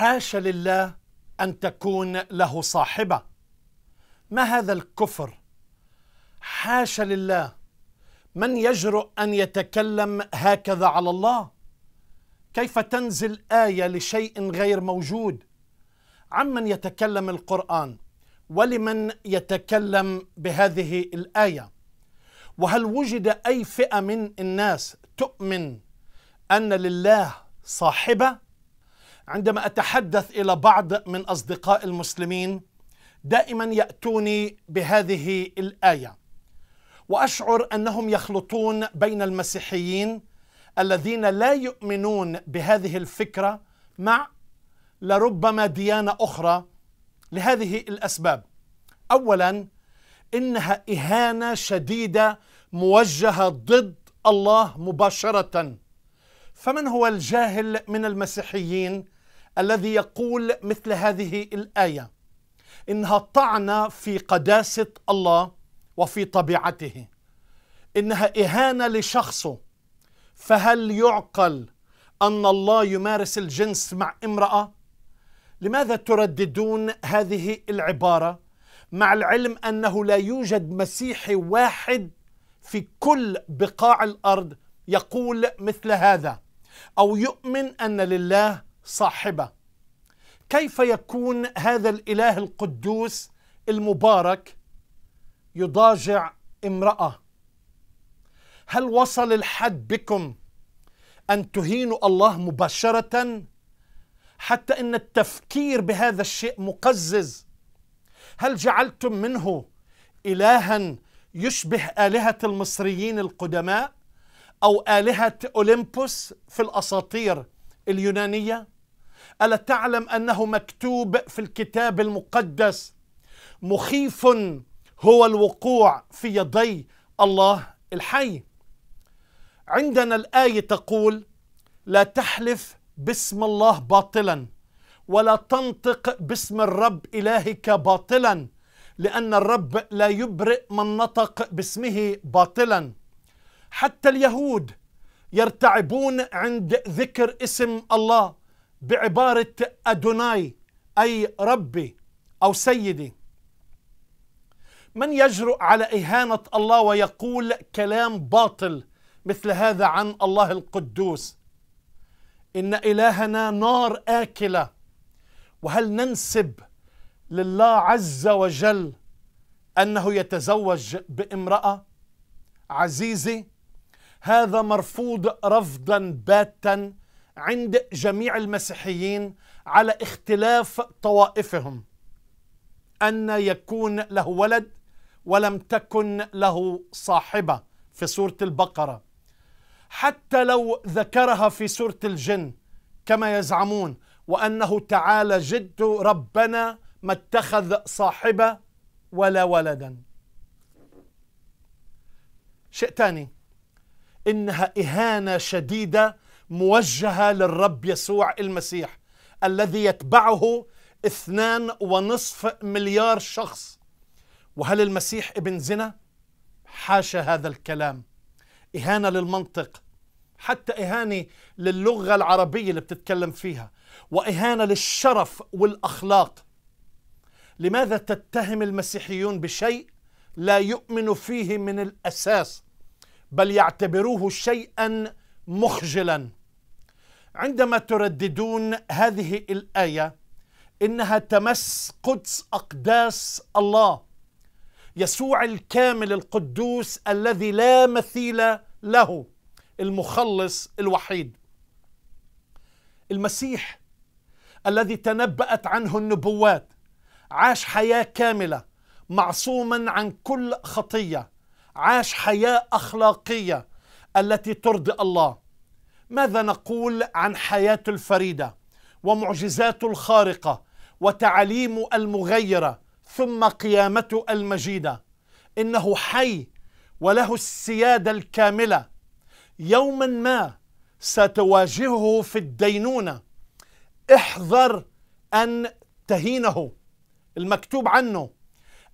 حاشا لله أن تكون له صاحبة ما هذا الكفر حاشا لله من يجرؤ أن يتكلم هكذا على الله كيف تنزل آية لشيء غير موجود عمن يتكلم القرآن ولمن يتكلم بهذه الآية وهل وجد أي فئة من الناس تؤمن أن لله صاحبة عندما أتحدث إلى بعض من أصدقاء المسلمين دائما يأتوني بهذه الآية وأشعر أنهم يخلطون بين المسيحيين الذين لا يؤمنون بهذه الفكرة مع لربما ديانة أخرى لهذه الأسباب أولا إنها إهانة شديدة موجهة ضد الله مباشرة فمن هو الجاهل من المسيحيين الذي يقول مثل هذه الآية إنها طعنة في قداسة الله وفي طبيعته إنها إهانة لشخصه فهل يعقل أن الله يمارس الجنس مع امرأة؟ لماذا ترددون هذه العبارة مع العلم أنه لا يوجد مسيحي واحد في كل بقاع الأرض يقول مثل هذا أو يؤمن أن لله صاحبه كيف يكون هذا الاله القدوس المبارك يضاجع امراه هل وصل الحد بكم ان تهينوا الله مباشره حتى ان التفكير بهذا الشيء مقزز هل جعلتم منه الها يشبه الهه المصريين القدماء او الهه اولمبوس في الاساطير اليونانيه ألا تعلم أنه مكتوب في الكتاب المقدس مخيف هو الوقوع في يدي الله الحي عندنا الآية تقول لا تحلف باسم الله باطلا ولا تنطق باسم الرب إلهك باطلا لأن الرب لا يبرئ من نطق باسمه باطلا حتى اليهود يرتعبون عند ذكر اسم الله بعبارة أدوناي أي ربي أو سيدي من يجرؤ على إهانة الله ويقول كلام باطل مثل هذا عن الله القدوس إن إلهنا نار آكلة وهل ننسب لله عز وجل أنه يتزوج بامرأة عزيزي هذا مرفوض رفضا باتا عند جميع المسيحيين على اختلاف طوائفهم ان يكون له ولد ولم تكن له صاحبه في سوره البقره حتى لو ذكرها في سوره الجن كما يزعمون وانه تعالى جد ربنا ما اتخذ صاحبه ولا ولدا شيء ثاني انها اهانه شديده موجهة للرب يسوع المسيح الذي يتبعه اثنان ونصف مليار شخص وهل المسيح ابن زنا؟ حاشا هذا الكلام إهانة للمنطق حتى إهانة للغة العربية اللي بتتكلم فيها وإهانة للشرف والأخلاق لماذا تتهم المسيحيون بشيء لا يؤمن فيه من الأساس بل يعتبروه شيئا مخجلا عندما ترددون هذه الايه انها تمس قدس اقداس الله يسوع الكامل القدوس الذي لا مثيل له المخلص الوحيد المسيح الذي تنبأت عنه النبوات عاش حياة كاملة معصوما عن كل خطية عاش حياة أخلاقية التي ترضي الله ماذا نقول عن حياة الفريدة ومعجزات الخارقة وتعاليم المغيرة ثم قيامته المجيدة إنه حي وله السيادة الكاملة يوما ما ستواجهه في الدينونة احذر أن تهينه المكتوب عنه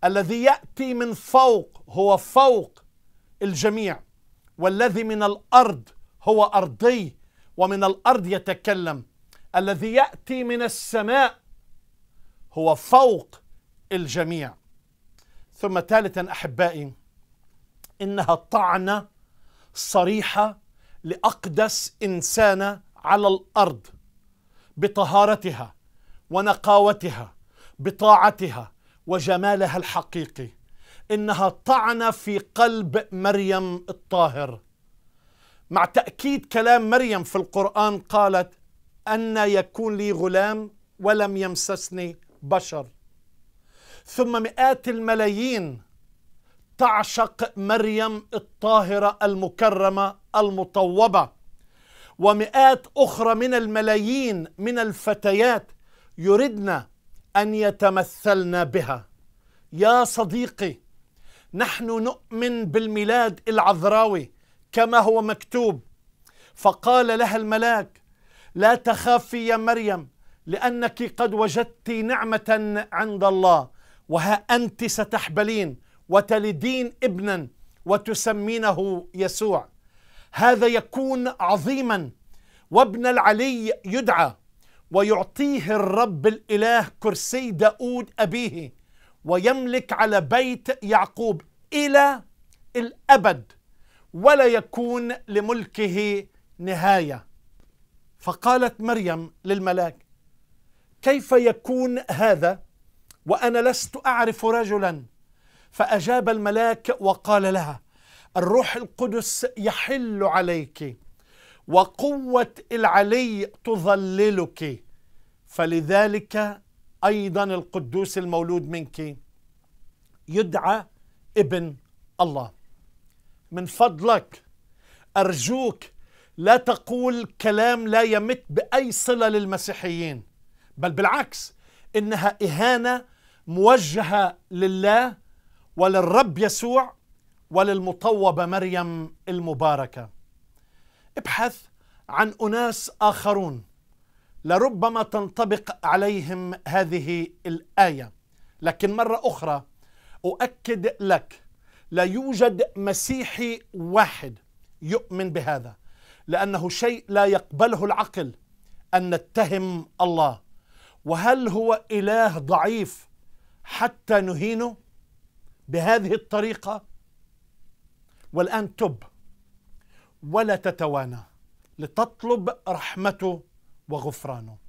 الذي يأتي من فوق هو فوق الجميع والذي من الأرض هو أرضي ومن الأرض يتكلم الذي يأتي من السماء هو فوق الجميع ثم ثالثا أحبائي إنها طعنة صريحة لأقدس إنسانة على الأرض بطهارتها ونقاوتها بطاعتها وجمالها الحقيقي انها طعنه في قلب مريم الطاهر مع تأكيد كلام مريم في القرآن قالت أن يكون لي غلام ولم يمسسني بشر ثم مئات الملايين تعشق مريم الطاهرة المكرمة المطوبة ومئات أخرى من الملايين من الفتيات يردن أن يتمثلن بها يا صديقي نحن نؤمن بالميلاد العذراوي كما هو مكتوب فقال لها الملاك لا تخافي يا مريم لأنك قد وجدت نعمة عند الله وها أنت ستحبلين وتلدين ابنا وتسمينه يسوع هذا يكون عظيما وابن العلي يدعى ويعطيه الرب الإله كرسي داود أبيه ويملك على بيت يعقوب إلى الأبد ولا يكون لملكه نهايه فقالت مريم للملاك كيف يكون هذا وانا لست اعرف رجلا فاجاب الملاك وقال لها الروح القدس يحل عليك وقوه العلي تظللك فلذلك ايضا القدوس المولود منك يدعى ابن الله من فضلك أرجوك لا تقول كلام لا يمت بأي صلة للمسيحيين بل بالعكس إنها إهانة موجهة لله وللرب يسوع وللمطوبة مريم المباركة ابحث عن أناس آخرون لربما تنطبق عليهم هذه الآية لكن مرة أخرى أؤكد لك لا يوجد مسيحي واحد يؤمن بهذا لانه شيء لا يقبله العقل ان نتهم الله وهل هو اله ضعيف حتى نهينه بهذه الطريقه والان تب ولا تتوانى لتطلب رحمته وغفرانه